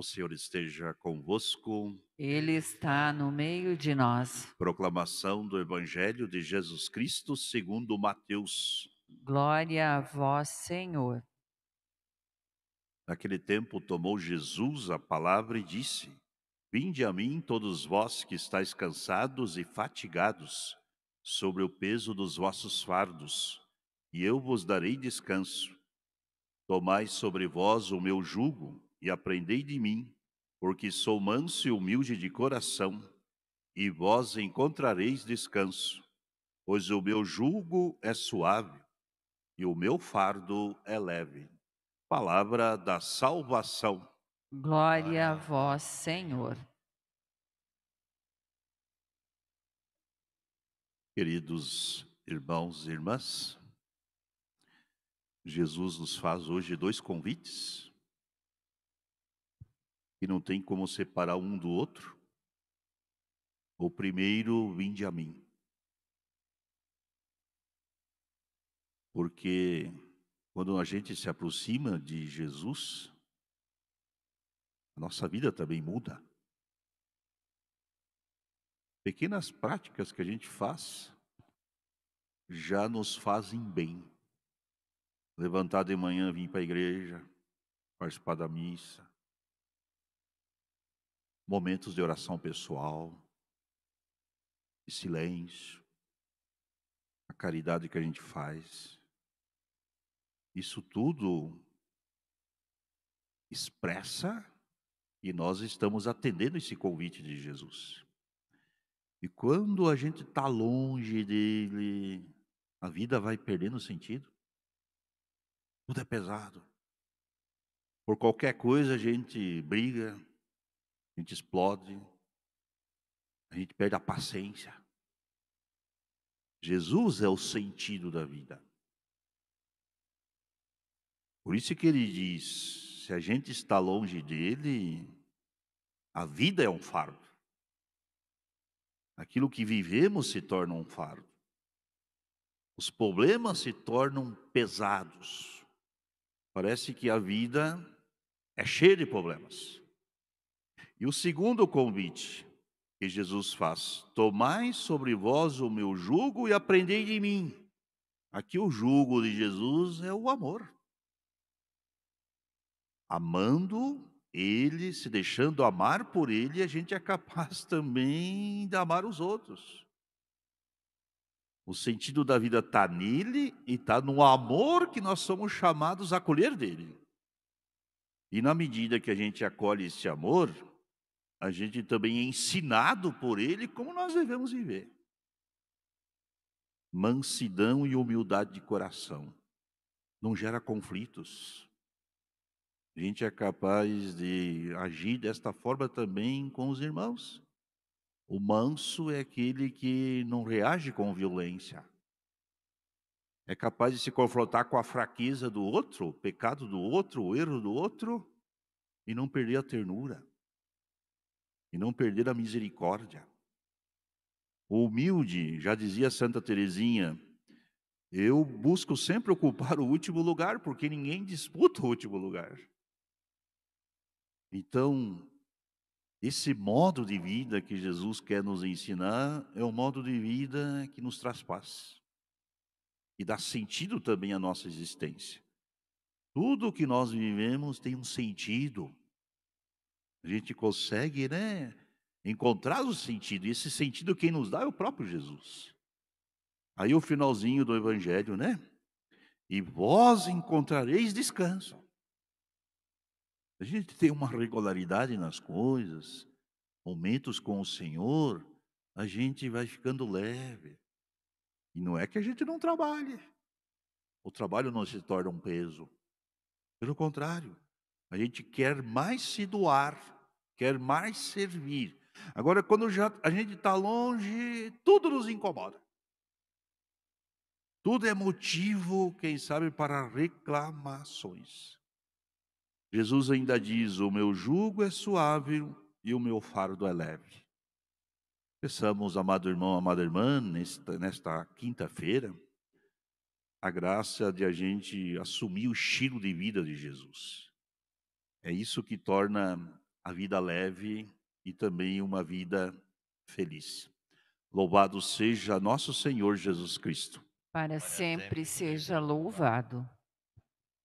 O Senhor esteja convosco. Ele está no meio de nós. Proclamação do Evangelho de Jesus Cristo segundo Mateus. Glória a vós, Senhor. Naquele tempo tomou Jesus a palavra e disse: Vinde a mim todos vós que estáis cansados e fatigados, sobre o peso dos vossos fardos, e eu vos darei descanso. Tomai sobre vós o meu jugo e aprendei de mim, porque sou manso e humilde de coração, e vós encontrareis descanso, pois o meu jugo é suave e o meu fardo é leve. Palavra da salvação. Glória a vós, Senhor. Queridos irmãos e irmãs, Jesus nos faz hoje dois convites que não tem como separar um do outro? O primeiro, vinde a mim. Porque quando a gente se aproxima de Jesus, a nossa vida também muda. Pequenas práticas que a gente faz já nos fazem bem. Levantar de manhã, vir para a igreja, participar da missa, momentos de oração pessoal, de silêncio, a caridade que a gente faz. Isso tudo expressa e nós estamos atendendo esse convite de Jesus. E quando a gente está longe dele, a vida vai perdendo sentido. Tudo é pesado. Por qualquer coisa a gente briga, a gente explode, a gente perde a paciência. Jesus é o sentido da vida. Por isso que ele diz: se a gente está longe dele, a vida é um fardo. Aquilo que vivemos se torna um fardo. Os problemas se tornam pesados. Parece que a vida é cheia de problemas. E o segundo convite que Jesus faz: Tomai sobre vós o meu jugo e aprendei de mim. Aqui o jugo de Jesus é o amor. Amando ele, se deixando amar por ele, a gente é capaz também de amar os outros. O sentido da vida está nele e está no amor que nós somos chamados a acolher dele. E na medida que a gente acolhe esse amor, a gente também é ensinado por ele como nós devemos viver. Mansidão e humildade de coração não gera conflitos. A gente é capaz de agir desta forma também com os irmãos. O manso é aquele que não reage com violência. É capaz de se confrontar com a fraqueza do outro, o pecado do outro, o erro do outro, e não perder a ternura e não perder a misericórdia. O humilde, já dizia Santa Teresinha, eu busco sempre ocupar o último lugar, porque ninguém disputa o último lugar. Então, esse modo de vida que Jesus quer nos ensinar é um modo de vida que nos traz paz e dá sentido também à nossa existência. Tudo o que nós vivemos tem um sentido. A gente consegue, né, encontrar o sentido. E esse sentido quem nos dá é o próprio Jesus. Aí o finalzinho do evangelho, né? E vós encontrareis descanso. A gente tem uma regularidade nas coisas, momentos com o Senhor, a gente vai ficando leve. E não é que a gente não trabalhe. O trabalho não se torna um peso. Pelo contrário, a gente quer mais se doar, quer mais servir. Agora, quando já a gente está longe, tudo nos incomoda. Tudo é motivo, quem sabe, para reclamações. Jesus ainda diz: O meu jugo é suave e o meu fardo é leve. Peçamos, amado irmão, amada irmã, nesta, nesta quinta-feira, a graça de a gente assumir o estilo de vida de Jesus. É isso que torna a vida leve e também uma vida feliz. Louvado seja nosso Senhor Jesus Cristo. Para sempre seja louvado.